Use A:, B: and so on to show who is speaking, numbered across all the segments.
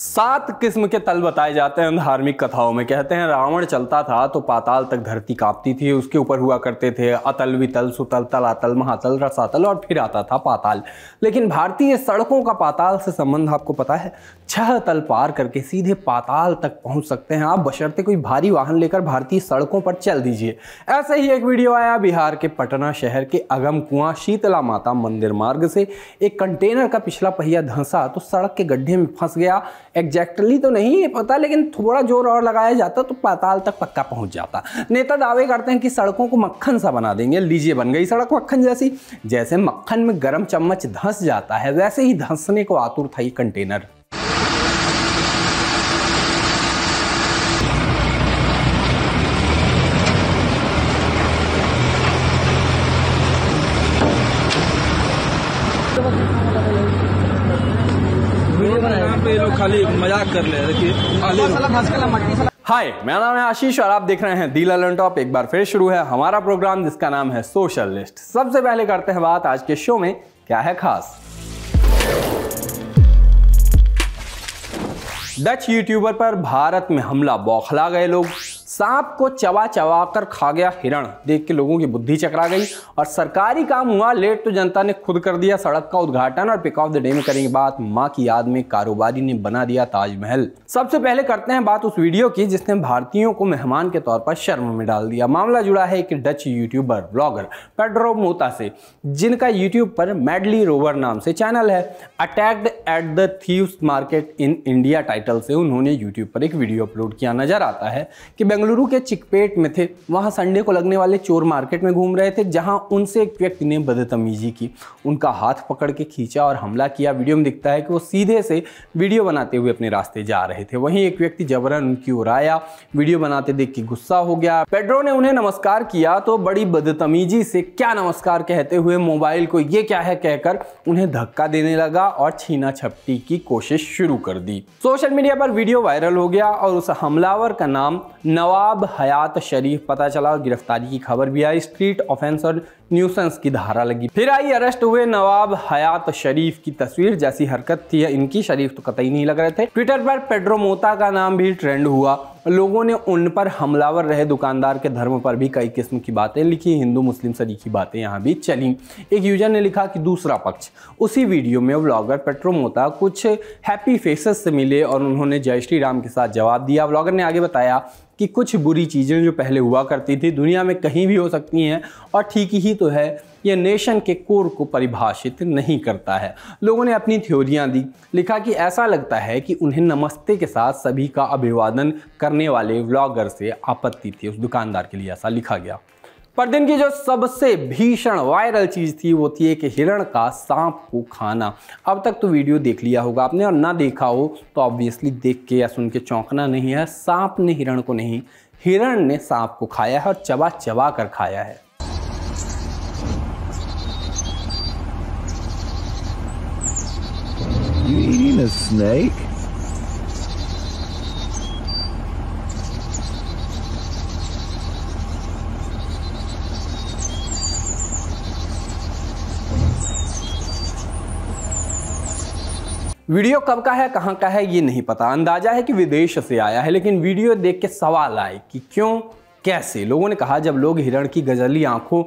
A: सात किस्म के तल बताए जाते हैं धार्मिक कथाओं में कहते हैं रावण चलता था तो पाताल तक धरती कांपती थी उसके ऊपर हुआ करते थे अतल वितल सुतल तलातल महातल रसातल और फिर आता था पाताल लेकिन भारतीय सड़कों का पाताल से संबंध आपको पता है छह तल पार करके सीधे पाताल तक पहुंच सकते हैं आप बशर्ते कोई भारी वाहन लेकर भारतीय सड़कों पर चल दीजिए ऐसे ही एक वीडियो आया बिहार के पटना शहर के अगम कुआं शीतला माता मंदिर मार्ग से एक कंटेनर का पिछला पहिया धंसा तो सड़क के गड्ढे में फंस गया एग्जैक्टली तो नहीं पता लेकिन थोड़ा जोर और लगाया जाता तो पाताल तक पक्का पहुंच जाता नेता दावे करते हैं कि सड़कों को मक्खन सा बना देंगे लीजिए बन गई सड़क मक्खन जैसी जैसे मक्खन में गर्म चम्मच धंस जाता है वैसे ही धंसने को आतुर था ये कंटेनर हाय मेरा नाम है आशीष और आप देख रहे हैं दीला लर्न टॉप एक बार फिर शुरू है हमारा प्रोग्राम जिसका नाम है सोशल लिस्ट सबसे पहले करते हैं बात आज के शो में क्या है खास डच यूट्यूबर पर भारत में हमला बौखला गए लोग सांप को चबा चबा कर खा गया हिरण देख के लोगों की बुद्धि चकरा गई और सरकारी काम हुआ लेट तो जनता ने खुद कर दिया सड़क का उद्घाटन और पिक ऑफ द डे में करेंगे बात माँ की याद में कारोबारी ने बना दिया ताजमहल सबसे पहले करते हैं बात उस वीडियो की जिसने भारतीयों को मेहमान के तौर पर शर्म में डाल दिया मामला जुड़ा है एक Dutch YouTuber blogger Pedro Mota से जिनका यूट्यूब पर मैडली रोवर नाम से चैनल है attacked at the thief market in India title से उन्होंने यूट्यूब पर एक वीडियो अपलोड किया नजर आता है कि बेंगलुरु बेंगलुरु के चिकपेट में थे वहाँ संडे को लगने वाले चोर मार्केट में घूम रहे थे जहाँ उनसे एक व्यक्ति ने बदतमीजी की उनका हाथ पकड़ के खींचा और हमला किया वीडियो में दिखता है कि वो सीधे से वीडियो बनाते हुए अपने रास्ते जा रहे थे वहीं एक व्यक्ति जबरन उनकी ओर आया वीडियो बनाते देख के गुस्सा हो गया पेड्रो ने उन्हें नमस्कार किया तो बड़ी बदतमीजी से क्या नमस्कार कहते हुए मोबाइल को ये क्या है कहकर उन्हें धक्का देने लगा और छीना छपटी की कोशिश शुरू कर दी सोशल मीडिया पर वीडियो वायरल हो गया और उस हमलावर का नाम नवाब नवाब हयात शरीफ पता चला और गिरफ्तारी की खबर भी आई स्ट्रीट ऑफेंस और न्यूसेंस की धारा लगी फिर आई अरेस्ट हुए नवाब हयात शरीफ की तस्वीर जैसी हरकत थी इनकी शरीफ तो कतई नहीं लग रहे थे ट्विटर पर पेड्रो मोता का नाम भी ट्रेंड हुआ लोगों ने उन पर हमलावर रहे दुकानदार के धर्म पर भी कई किस्म की बातें लिखी हिंदू मुस्लिम से की बातें यहाँ भी चली एक यूजर ने लिखा कि दूसरा पक्ष उसी वीडियो में व्लॉगर पेट्रो मोता कुछ हैप्पी फेसेस से मिले और उन्होंने जय श्री राम के साथ जवाब दिया व्लॉगर ने आगे बताया कि कुछ बुरी चीज़ें जो पहले हुआ करती थी दुनिया में कहीं भी हो सकती हैं और ठीक ही तो है यह नेशन के कोर को परिभाषित नहीं करता है लोगों ने अपनी थ्योरियाँ दी लिखा कि ऐसा लगता है कि उन्हें नमस्ते के साथ सभी का अभिवादन करने वाले व्लॉगर से आपत्ति थी उस दुकानदार के लिए ऐसा लिखा गया पर दिन की जो सबसे भीषण वायरल चीज़ थी वो थी एक हिरण का सांप को खाना अब तक तो वीडियो देख लिया होगा आपने और ना देखा हो तो ऑब्वियसली देख के या सुन के चौंकना नहीं है सांप ने हिरण को नहीं हिरण ने सांप को खाया है और चबा चबा कर खाया है You eating a snake? Video कब का है कहाँ का है ये नहीं पता अंदाजा है कि विदेश से आया है लेकिन वीडियो देख के सवाल आए कि क्यों कैसे लोगों ने कहा जब लोग हिरण की गजली आंखों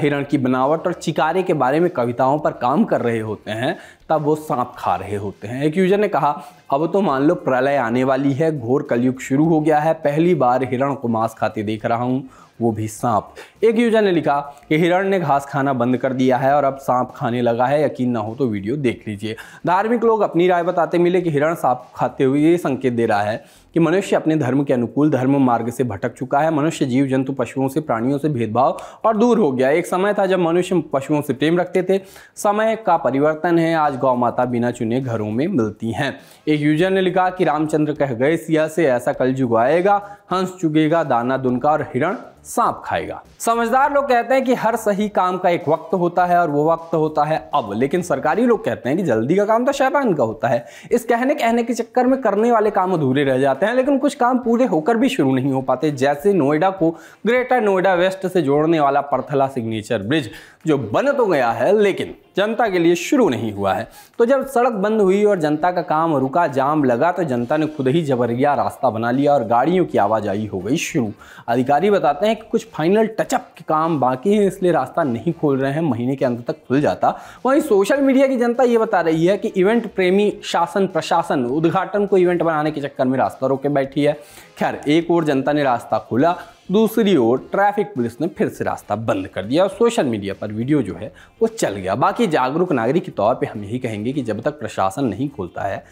A: हिरण की बनावट और चिकारे के बारे में कविताओं पर काम कर रहे होते हैं तब वो सांप खा रहे होते हैं एक यूजर ने कहा अब तो मान लो प्रलय आने वाली है घोर कलयुग शुरू हो गया है पहली बार हिरण को मांस खाते देख रहा हूँ वो भी सांप एक यूजर ने लिखा कि हिरण ने घास खाना बंद कर दिया है और अब सांप खाने लगा है यकीन ना हो तो वीडियो देख लीजिए धार्मिक लोग अपनी राय बताते मिले कि हिरण सांप खाते हुए ये संकेत दे रहा है कि मनुष्य अपने धर्म के अनुकूल धर्म मार्ग से भटक चुका है मनुष्य जीव जंतु पशुओं से प्राणियों से भेदभाव और दूर हो गया एक समय था जब मनुष्य पशुओं से प्रेम रखते थे समय का परिवर्तन है आज गौ माता बिना चुने घरों में मिलती हैं एक यूजर ने लिखा कि रामचंद्र कह गए सिया से ऐसा कल जुगाएगा हंस चुगेगा दाना दुनका और हिरण सांप खाएगा समझदार लोग कहते हैं कि हर सही काम का एक वक्त होता है और वो वक्त होता है अब लेकिन सरकारी लोग कहते हैं कि जल्दी का काम तो शैतान का होता है इस कहने कहने के चक्कर में करने वाले काम अधूरे रह जाते हैं लेकिन कुछ काम पूरे होकर भी शुरू नहीं हो पाते जैसे नोएडा को ग्रेटर नोएडा वेस्ट से जोड़ने वाला परथला सिग्नेचर ब्रिज जो बन तो गया है लेकिन जनता के लिए शुरू नहीं हुआ है तो जब सड़क बंद हुई और जनता का काम रुका जाम लगा तो जनता ने खुद ही जबरिया रास्ता बना लिया और गाड़ियों की आवाजाही हो गई शुरू अधिकारी बताते हैं कि कुछ फाइनल टचअप के काम बाकी हैं इसलिए रास्ता नहीं खोल रहे हैं महीने के अंत तक खुल जाता वहीं सोशल मीडिया की जनता ये बता रही है कि इवेंट प्रेमी शासन प्रशासन उद्घाटन को इवेंट बनाने के चक्कर में रास्ता रोके बैठी है खैर एक और जनता ने रास्ता खोला दूसरी ओर ट्रैफिक पुलिस ने फिर से रास्ता बंद कर दिया और सोशल मीडिया पर वीडियो जो है वो चल गया बाकी जागरूक नागरिक के तौर पे हम यही कहेंगे कि जब तक प्रशासन नहीं खोलता है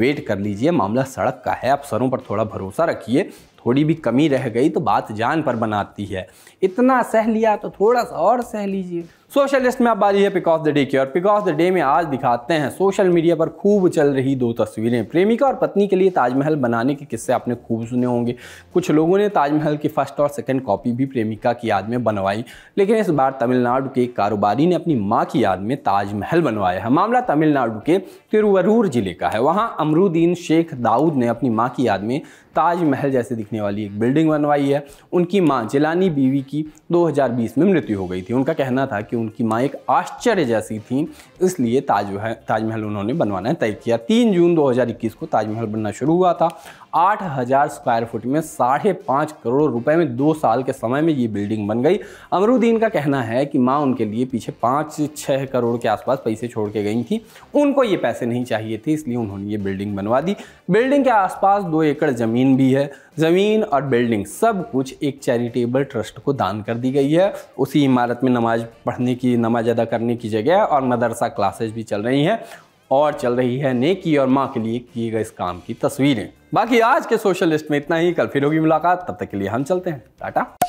A: वेट कर लीजिए मामला सड़क का है अफसरों पर थोड़ा भरोसा रखिए थोड़ी भी कमी रह गई तो बात जान पर बनाती है इतना सह लिया तो थोड़ा सा और सह लीजिए सोशलिस्ट में अब आ है पिक ऑफ द डे की और पिक ऑफ द डे में आज दिखाते हैं सोशल मीडिया पर खूब चल रही दो तस्वीरें प्रेमिका और पत्नी के लिए ताजमहल बनाने के किस्से आपने खूब सुने होंगे कुछ लोगों ने ताजमहल की फर्स्ट और सेकंड कॉपी भी प्रेमिका की याद में बनवाई लेकिन इस बार तमिलनाडु के एक कारोबारी ने अपनी माँ की याद में ताजमहल बनवाया है मामला तमिलनाडु के तिरुवरूर जिले का है वहाँ अमरुद्दीन शेख दाऊद ने अपनी माँ की याद में ताजमहल जैसे दिखने वाली एक बिल्डिंग बनवाई है उनकी माँ जिलानी बीवी की दो में मृत्यु हो गई थी उनका कहना था कि उनकी माँ एक आश्चर्य जैसी थी इसलिए ताजमहल ताजमहल उन्होंने बनवाना तय किया तीन जून 2021 को ताजमहल बनना शुरू हुआ था आठ हजार स्क्वायर फुट में साढ़े पाँच करोड़ रुपए में दो साल के समय में ये बिल्डिंग बन गई अमरुद्दीन का कहना है कि माँ उनके लिए पीछे पाँच छः करोड़ के आसपास पैसे छोड़ के गई थी उनको ये पैसे नहीं चाहिए थे इसलिए उन्होंने ये बिल्डिंग बनवा दी बिल्डिंग के आसपास दो एकड़ ज़मीन भी है ज़मीन और बिल्डिंग सब कुछ एक चैरिटेबल ट्रस्ट को दान कर दी गई है उसी इमारत में नमाज पढ़ने की नमाज अदा करने की जगह और मदरसा क्लासेज भी चल रही हैं और चल रही है नेकी और माँ के लिए किए गए इस काम की तस्वीरें बाकी आज के सोशलिस्ट में इतना ही कल फिर होगी मुलाकात तब तक के लिए हम चलते हैं टाटा